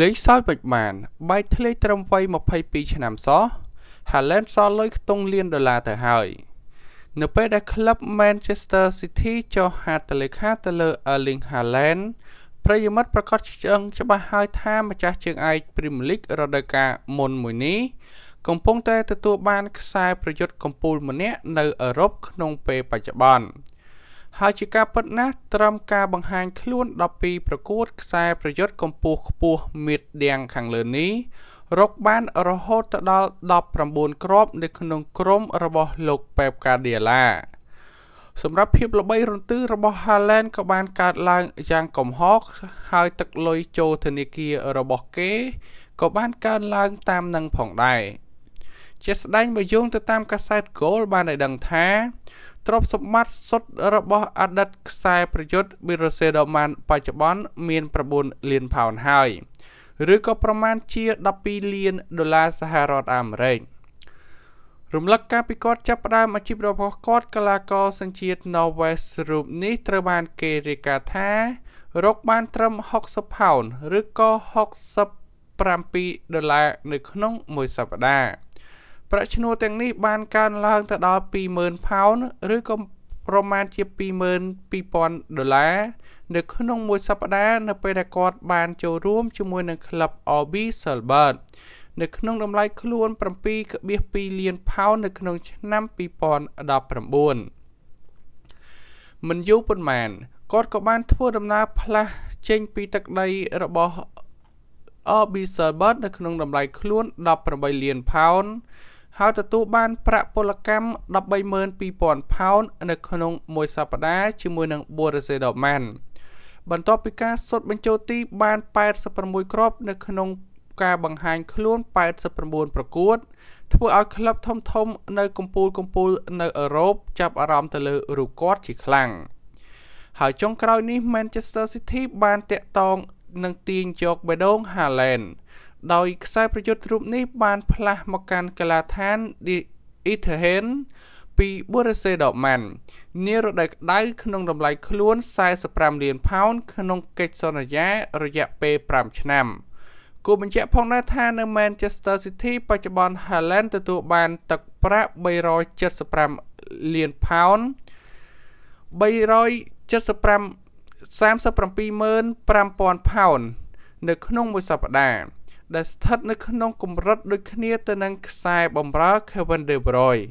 លេងសើចបិចបានបែកធ្លេកត្រឹមវ័យ22ឆ្នាំសោះ Haaland សល់លុយខ្ទង់លានដុល្លារទៅហើយនៅពេលដែលក្លឹប Manchester City ចុះហត្ថលេខាទៅលើ Erling Haaland ប្រិយមិត្តប្រកាសឆ្អឹងច្បាស់ហើយថាម្ចាស់ជើងឯក Premier League រដូវកាលមុនមួយនេះកំពុងតែទទួលបានខ្សែប្រយុទ្ធកំពូលម្នាក់នៅអឺរ៉ុបក្នុងពេលបច្ចុប្បន្នហើយជាការពិតណាស់ត្រឹមការបង្ហាញខ្លួន12ប្រកួតខ្សែប្រយុទ្ធកម្ពស់ខ្ពស់មៀតដៀងខាងលើនេះ រកបានរហូតទៅដល់19គ្រាប់នៅក្នុងក្រុមរបស់លោកប៉េបកាឌីឡា សម្រាប់ភាពល្បីរន្ទឺរបស់ Haaland ក៏បានកើតឡើងយ៉ាងកំហុសហើយទឹកលុយចូលធនាគាររបស់គេក៏បានកើនឡើងតាមនឹងផងដែរជាស្ដែងបើយោងទៅតាមកាសែត Goal បានឲ្យដឹងថាទ្រព្យសម្បត្តិសុទ្ធរបស់អតីតខ្សែប្រយុទ្ធមីរូសេដម៉ាន បច្ចុប្បន្នមាន9លានផោនហើយឬក៏ប្រមាណជា12លានដុល្លារសហរដ្ឋអាមេរិករំលឹកការពីគាត់ចាប់ផ្ដើមអាជីពរបស់គាត់កលាករសញ្ជាតិ Norway រូបនេះ ត្រូវបានគេរាយការណ៍ថា រកបានត្រឹម60ផោនឬក៏67ដុល្លារនៅក្នុងមួយសប្តាហ៍ប្រាក់ឈ្នួលទាំងនេះបានកើនឡើងទៅដល់20,000ផោនឬក៏ប្រមាណជា22,000ដុល្លារនៅក្នុងមួយសប្តាហ៍នៅពេលដែលគាត់បានចូលរួមជាមួយនឹងក្លឹប OB Salzburg នៅក្នុងតម្លៃខ្លួន7.2លានផោននៅក្នុងឆ្នាំ2019មិនយូរប៉ុន្មានគាត់ក៏បានធ្វើដំណើរផ្លាស់ចេញពីទឹកដីរបស់ RB Salzburg នៅក្នុងតម្លៃខ្លួន18លានផោនហើយទទួលបានប្រាក់ពលកម្ម132,000ផោន នៅក្នុងមួយសប្តាហ៍ជាមួយនឹងបូរ៉េសេដម៉ាន់បន្ទាប់ពីការសុតបញ្ចូលទីបាន86គ្រាប់នៅ ក្នុងការបង្ហាញខ្លួន89ប្រកួត ធ្វើឲ្យក្លឹបធំធំនៅកំពូលកំពូល នៅអឺរ៉ុបចាប់អារម្មណ៍ទៅលើរូបគាត់ជាខ្លាំងហើយចុងក្រោយនេះ Manchester City បានតាក់តងនឹងទាញយកបេដង Haaland ដោយខ្សែប្រយុទ្ធរូបនេះបានផ្លាស់មកកាន់កីឡាដ្ឋាន Etihad ពីបូរេសេដម៉ាន់នារដូវក្តៅក្នុងតម្លៃខ្លួន45លានផោនក្នុងកិច្ចសន្យារយៈពេល5ឆ្នាំគូបញ្ជាក់ផងដែរថានៅ Manchester City បច្ចុប្បន្ន Haaland ទទួលបានទឹកប្រាក់375លានផោន375 375000ផោននៅក្នុងមួយសប្តាហ៍ដែលស្ថិតនៅក្នុងកម្រិតដូចគ្នា ទៅនឹងខ្សែបម្រើ Kevin De Bruyne